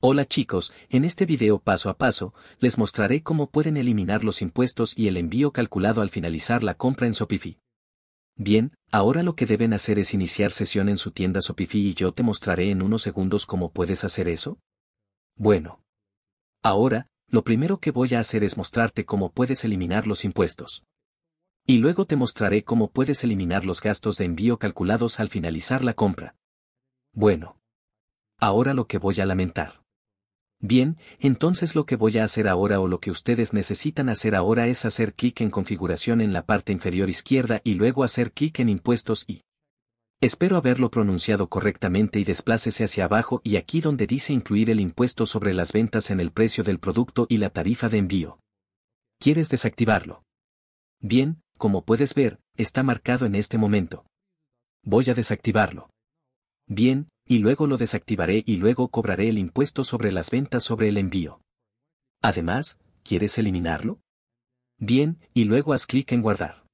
Hola chicos, en este video paso a paso, les mostraré cómo pueden eliminar los impuestos y el envío calculado al finalizar la compra en Shopify. Bien, ahora lo que deben hacer es iniciar sesión en su tienda Shopify y yo te mostraré en unos segundos cómo puedes hacer eso. Bueno. Ahora, lo primero que voy a hacer es mostrarte cómo puedes eliminar los impuestos. Y luego te mostraré cómo puedes eliminar los gastos de envío calculados al finalizar la compra. Bueno. Ahora lo que voy a lamentar. Bien, entonces lo que voy a hacer ahora o lo que ustedes necesitan hacer ahora es hacer clic en configuración en la parte inferior izquierda y luego hacer clic en impuestos y... Espero haberlo pronunciado correctamente y desplácese hacia abajo y aquí donde dice incluir el impuesto sobre las ventas en el precio del producto y la tarifa de envío. ¿Quieres desactivarlo? Bien, como puedes ver, está marcado en este momento. Voy a desactivarlo. Bien, y luego lo desactivaré y luego cobraré el impuesto sobre las ventas sobre el envío. Además, ¿quieres eliminarlo? Bien, y luego haz clic en guardar.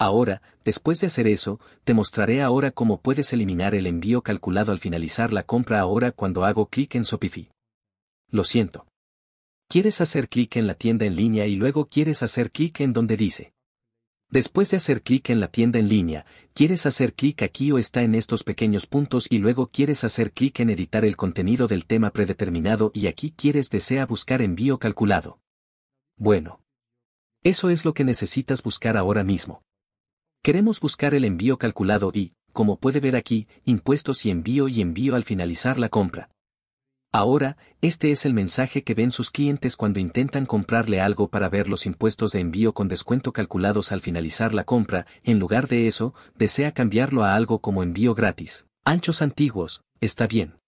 Ahora, después de hacer eso, te mostraré ahora cómo puedes eliminar el envío calculado al finalizar la compra ahora cuando hago clic en Shopify. Lo siento. Quieres hacer clic en la tienda en línea y luego quieres hacer clic en donde dice Después de hacer clic en la tienda en línea, quieres hacer clic aquí o está en estos pequeños puntos y luego quieres hacer clic en editar el contenido del tema predeterminado y aquí quieres desea buscar envío calculado. Bueno. Eso es lo que necesitas buscar ahora mismo. Queremos buscar el envío calculado y, como puede ver aquí, impuestos y envío y envío al finalizar la compra. Ahora, este es el mensaje que ven sus clientes cuando intentan comprarle algo para ver los impuestos de envío con descuento calculados al finalizar la compra, en lugar de eso, desea cambiarlo a algo como envío gratis. Anchos antiguos, está bien.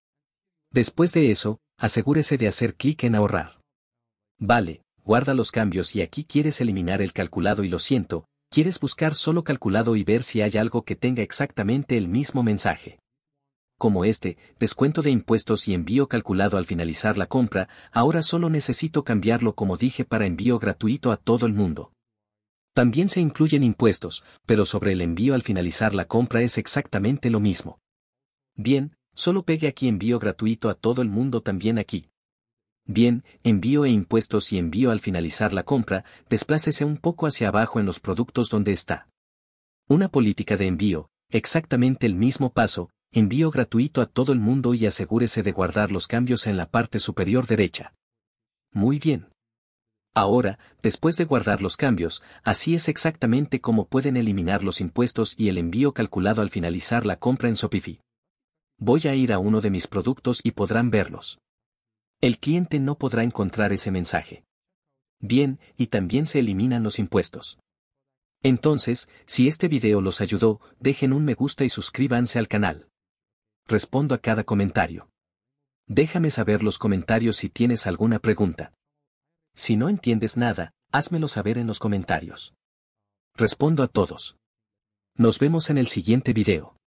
Después de eso, asegúrese de hacer clic en ahorrar. Vale, guarda los cambios y aquí quieres eliminar el calculado y lo siento, quieres buscar solo calculado y ver si hay algo que tenga exactamente el mismo mensaje como este, descuento de impuestos y envío calculado al finalizar la compra, ahora solo necesito cambiarlo como dije para envío gratuito a todo el mundo. También se incluyen impuestos, pero sobre el envío al finalizar la compra es exactamente lo mismo. Bien, solo pegue aquí envío gratuito a todo el mundo también aquí. Bien, envío e impuestos y envío al finalizar la compra, desplácese un poco hacia abajo en los productos donde está. Una política de envío, exactamente el mismo paso, Envío gratuito a todo el mundo y asegúrese de guardar los cambios en la parte superior derecha. Muy bien. Ahora, después de guardar los cambios, así es exactamente como pueden eliminar los impuestos y el envío calculado al finalizar la compra en Shopify. Voy a ir a uno de mis productos y podrán verlos. El cliente no podrá encontrar ese mensaje. Bien, y también se eliminan los impuestos. Entonces, si este video los ayudó, dejen un me gusta y suscríbanse al canal respondo a cada comentario. Déjame saber los comentarios si tienes alguna pregunta. Si no entiendes nada, házmelo saber en los comentarios. Respondo a todos. Nos vemos en el siguiente video.